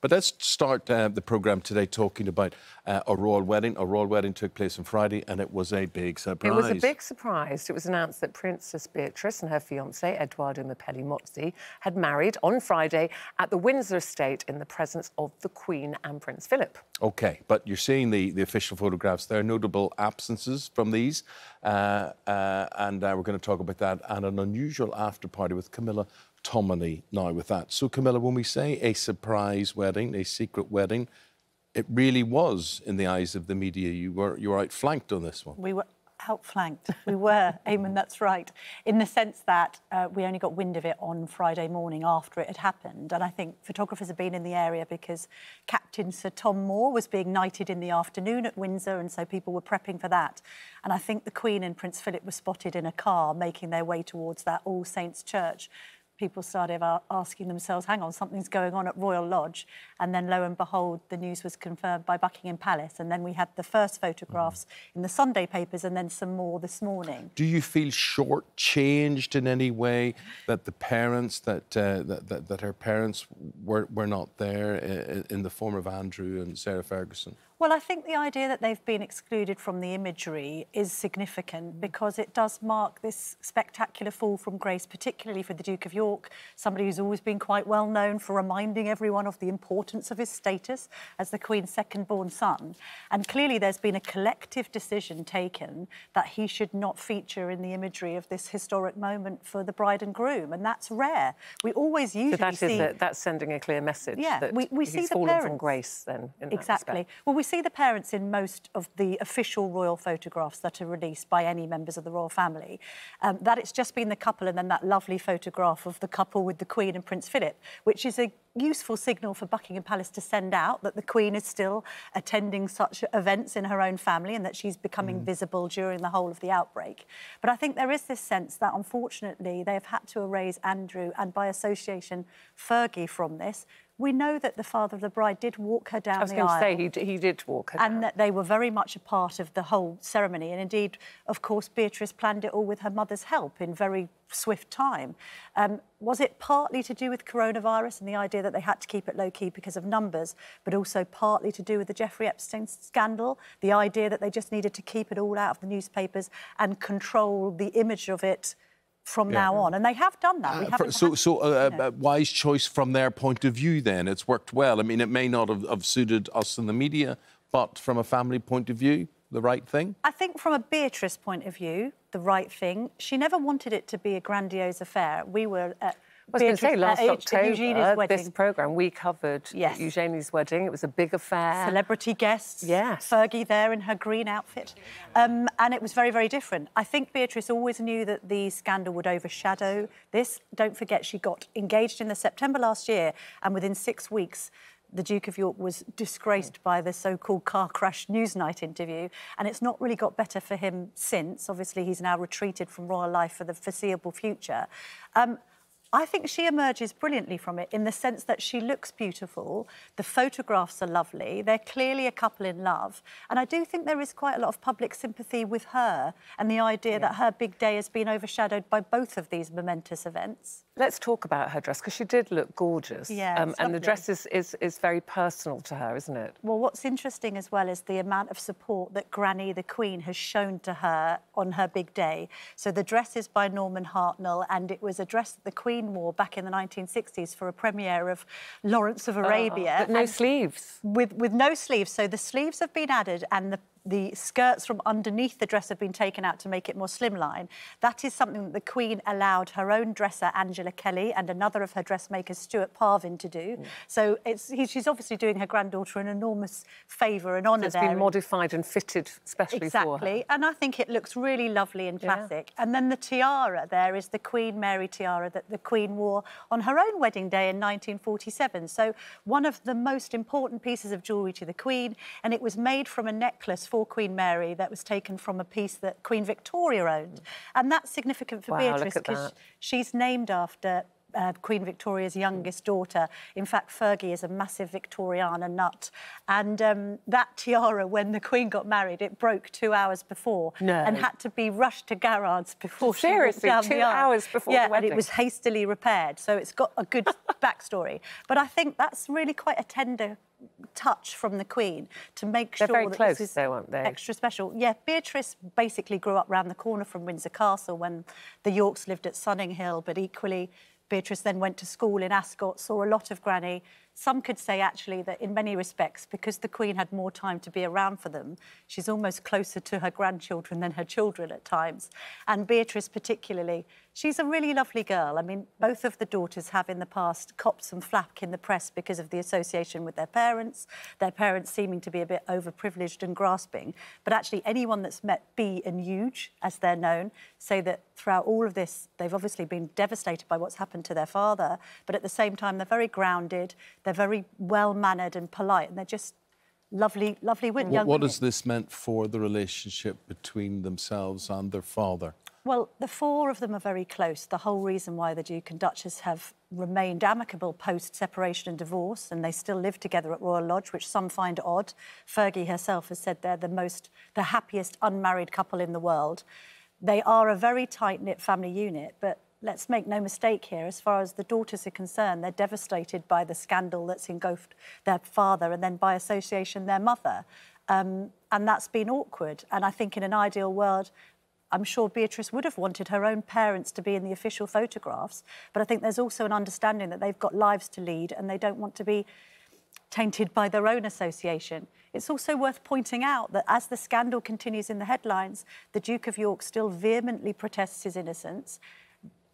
But let's start uh, the program today talking about uh, a royal wedding. A royal wedding took place on Friday, and it was a big surprise. It was a big surprise. It was announced that Princess Beatrice and her fiance Eduardo Mapelli Mozzi had married on Friday at the Windsor Estate in the presence of the Queen and Prince Philip. Okay, but you're seeing the, the official photographs. There are notable absences from these, uh, uh and uh, we're going to talk about that and an unusual after party with Camilla Tomany now with that. So, Camilla, when we say a surprise wedding, a secret wedding, it really was in the eyes of the media. You were you were outflanked on this one. We were outflanked. we were, Eamon, that's right. In the sense that uh, we only got wind of it on Friday morning after it had happened. And I think photographers have been in the area because Captain Sir Tom Moore was being knighted in the afternoon at Windsor, and so people were prepping for that. And I think the Queen and Prince Philip were spotted in a car making their way towards that All Saints Church people started asking themselves, hang on, something's going on at Royal Lodge. And then lo and behold, the news was confirmed by Buckingham Palace. And then we had the first photographs mm. in the Sunday papers and then some more this morning. Do you feel shortchanged in any way that the parents, that, uh, that, that, that, her parents were, were not there in, uh, in the form of Andrew and Sarah Ferguson? Well, I think the idea that they've been excluded from the imagery is significant because it does mark this spectacular fall from grace, particularly for the Duke of York, somebody who's always been quite well known for reminding everyone of the importance of his status as the Queen's second born son. And clearly, there's been a collective decision taken that he should not feature in the imagery of this historic moment for the bride and groom. And that's rare. We always usually so that is see... a, that's sending a clear message yeah, that we, we see the fallen parents. from grace then. exactly. Well, we see the parents in most of the official royal photographs that are released by any members of the royal family. Um, that it's just been the couple and then that lovely photograph of the couple with the Queen and Prince Philip, which is a useful signal for Buckingham Palace to send out that the Queen is still attending such events in her own family and that she's becoming mm. visible during the whole of the outbreak. But I think there is this sense that unfortunately they have had to erase Andrew and by association Fergie from this we know that the father of the bride did walk her down the aisle. I was going to say, he, he did walk her And down. that they were very much a part of the whole ceremony. And indeed, of course, Beatrice planned it all with her mother's help in very swift time. Um, was it partly to do with coronavirus and the idea that they had to keep it low key because of numbers, but also partly to do with the Jeffrey Epstein scandal, the idea that they just needed to keep it all out of the newspapers and control the image of it from yeah. now on, and they have done that. Uh, so, had, so uh, you uh, know. a wise choice from their point of view. Then it's worked well. I mean, it may not have, have suited us in the media, but from a family point of view, the right thing? I think from a Beatrice point of view, the right thing. She never wanted it to be a grandiose affair. We were at I was Beatrice, going to say, last uh, October, this programme, we covered yes. Eugenie's wedding. It was a big affair. Celebrity guests. Yes. Fergie there in her green outfit. Um, and it was very, very different. I think Beatrice always knew that the scandal would overshadow this. Don't forget, she got engaged in the September last year, and within six weeks, the Duke of York was disgraced mm. by the so-called car crash Newsnight interview, and it's not really got better for him since. Obviously, he's now retreated from royal life for the foreseeable future. Um, I think she emerges brilliantly from it in the sense that she looks beautiful, the photographs are lovely, they're clearly a couple in love. And I do think there is quite a lot of public sympathy with her and the idea yeah. that her big day has been overshadowed by both of these momentous events. Let's talk about her dress because she did look gorgeous. Yeah, um, and the dress is, is, is very personal to her, isn't it? Well, what's interesting as well is the amount of support that Granny the Queen has shown to her on her big day. So the dress is by Norman Hartnell and it was a dress that the Queen War back in the 1960s for a premiere of Lawrence of ah, Arabia. but no sleeves. With, with no sleeves. So the sleeves have been added and the, the skirts from underneath the dress have been taken out to make it more slimline. That is something that the Queen allowed her own dresser, Angela Kelly, and another of her dressmakers, Stuart Parvin, to do. Mm. So he, she's obviously doing her granddaughter an enormous favour and honour so It's been modified and fitted specially exactly. for her. and I think it looks really lovely and classic. Yeah. And then the tiara there is the Queen Mary tiara that the Queen wore on her own wedding day in 1947. So one of the most important pieces of jewellery to the Queen, and it was made from a necklace for Queen Mary that was taken from a piece that Queen Victoria owned. And that's significant for wow, Beatrice because she's named after uh, Queen Victoria's youngest daughter. In fact, Fergie is a massive Victoriana nut. And um, that tiara, when the Queen got married, it broke two hours before no. and had to be rushed to Garrard's before Seriously, she two hours before yeah, the wedding. and it was hastily repaired. So it's got a good backstory. But I think that's really quite a tender touch from the Queen to make They're sure very that close, though, aren't they? extra special. Yeah, Beatrice basically grew up round the corner from Windsor Castle when the Yorks lived at Sunninghill, but equally Beatrice then went to school in Ascot, saw a lot of Granny, some could say, actually, that in many respects, because the Queen had more time to be around for them, she's almost closer to her grandchildren than her children at times. And Beatrice, particularly, she's a really lovely girl. I mean, both of the daughters have in the past copped some flack in the press because of the association with their parents, their parents seeming to be a bit overprivileged and grasping. But actually, anyone that's met B and Huge, as they're known, say that throughout all of this, they've obviously been devastated by what's happened to their father, but at the same time, they're very grounded. They're very well mannered and polite, and they're just lovely, lovely women. What, what has this meant for the relationship between themselves and their father? Well, the four of them are very close. The whole reason why the Duke and Duchess have remained amicable post separation and divorce, and they still live together at Royal Lodge, which some find odd. Fergie herself has said they're the most, the happiest unmarried couple in the world. They are a very tight knit family unit, but let's make no mistake here, as far as the daughters are concerned, they're devastated by the scandal that's engulfed their father and then by association their mother. Um, and that's been awkward. And I think in an ideal world, I'm sure Beatrice would have wanted her own parents to be in the official photographs. But I think there's also an understanding that they've got lives to lead and they don't want to be tainted by their own association. It's also worth pointing out that as the scandal continues in the headlines, the Duke of York still vehemently protests his innocence.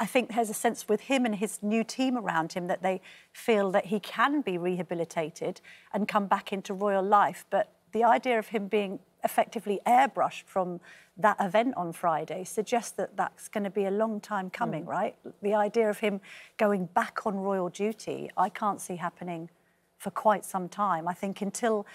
I think there's a sense with him and his new team around him that they feel that he can be rehabilitated and come back into royal life. But the idea of him being effectively airbrushed from that event on Friday suggests that that's going to be a long time coming, mm. right? The idea of him going back on royal duty, I can't see happening for quite some time. I think until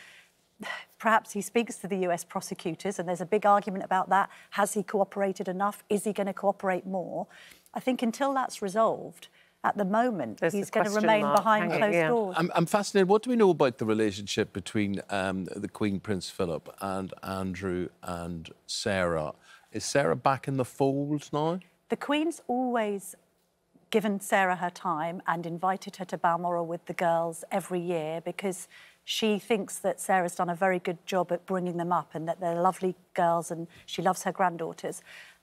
perhaps he speaks to the US prosecutors, and there's a big argument about that. Has he cooperated enough? Is he going to cooperate more? I think until that's resolved, at the moment, There's he's going to remain mark, behind closed yeah. doors. I'm, I'm, fascinated. What do we know about the relationship between um, the Queen, Prince Philip, and Andrew and Sarah? Is Sarah back in the fold now? The Queen's always given Sarah her time and invited her to Balmoral with the girls every year because she thinks that Sarah's done a very good job at bringing them up and that they're lovely girls and she loves her granddaughters.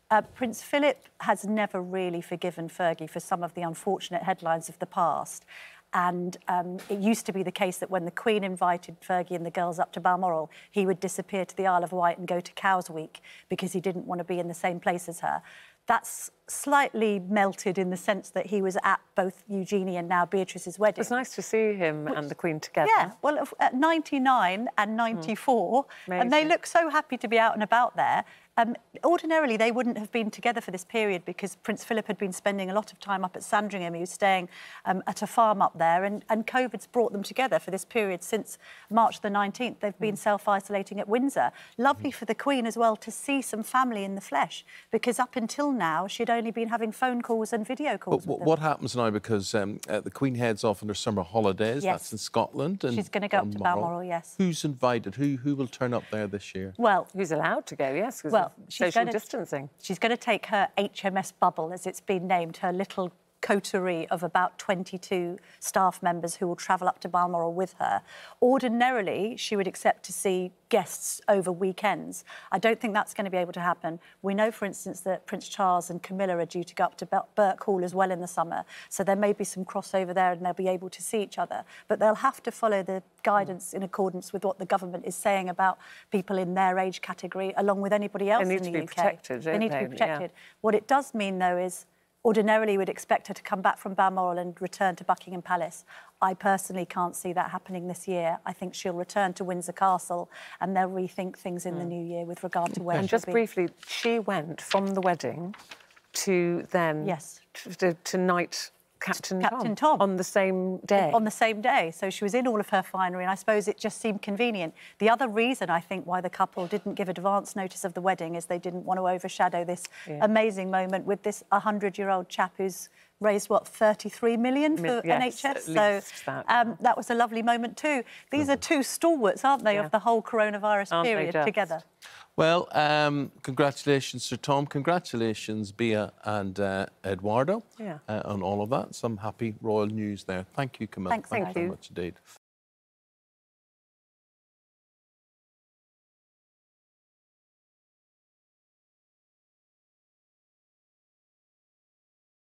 Uh, Prince Philip has never really forgiven Fergie for some of the unfortunate headlines of the past. And um, it used to be the case that when the Queen invited Fergie and the girls up to Balmoral, he would disappear to the Isle of Wight and go to Cowes Week because he didn't want to be in the same place as her that's slightly melted in the sense that he was at both Eugenie and now Beatrice's wedding. It was nice to see him Which, and the Queen together. Yeah, well, at 99 and 94, mm. and they look so happy to be out and about there. Um, ordinarily, they wouldn't have been together for this period because Prince Philip had been spending a lot of time up at Sandringham. He was staying um, at a farm up there, and, and COVID's brought them together for this period since March the 19th. They've been mm. self isolating at Windsor. Lovely mm. for the Queen as well to see some family in the flesh because up until now, she'd only been having phone calls and video calls. But what happens now because um, uh, the Queen heads off on her summer holidays? Yes. That's in Scotland. And She's going to go up to Balmoral, yes. Who's invited? Who, who will turn up there this year? Well, who's allowed to go, yes. Well, She's social gonna, distancing. She's going to take her HMS bubble, as it's been named, her little coterie of about 22 staff members who will travel up to Balmoral with her. Ordinarily, she would accept to see guests over weekends. I don't think that's going to be able to happen. We know, for instance, that Prince Charles and Camilla are due to go up to Burke Hall as well in the summer, so there may be some crossover there and they'll be able to see each other. But they'll have to follow the guidance in accordance with what the government is saying about people in their age category, along with anybody else in the UK. They need to be protected. They need to be protected. What it does mean, though, is ordinarily would expect her to come back from Balmoral and return to Buckingham Palace. I personally can't see that happening this year. I think she'll return to Windsor Castle and they'll rethink things in mm. the hmm. new year with regard to where And just be. briefly, she went from the wedding to then... Yes. To, to night Captain, Captain Tom, Tom, on the same day. On the same day. So she was in all of her finery, and I suppose it just seemed convenient. The other reason I think why the couple didn't give advance notice of the wedding is they didn't want to overshadow this yeah. amazing moment with this 100 year old chap who's raised what 33 million for yes, NHS. so that. Um, that. was a lovely moment too. These mm. are mm-hmm. two stalwarts, aren't they, yeah. of the whole coronavirus aren't period together? Well, um, congratulations, Sir Tom. Congratulations, Bia and uh, Eduardo, yeah. uh, on all of that. Some happy royal news there. Thank you, Camilla. Thanks, thank, thank you very much indeed.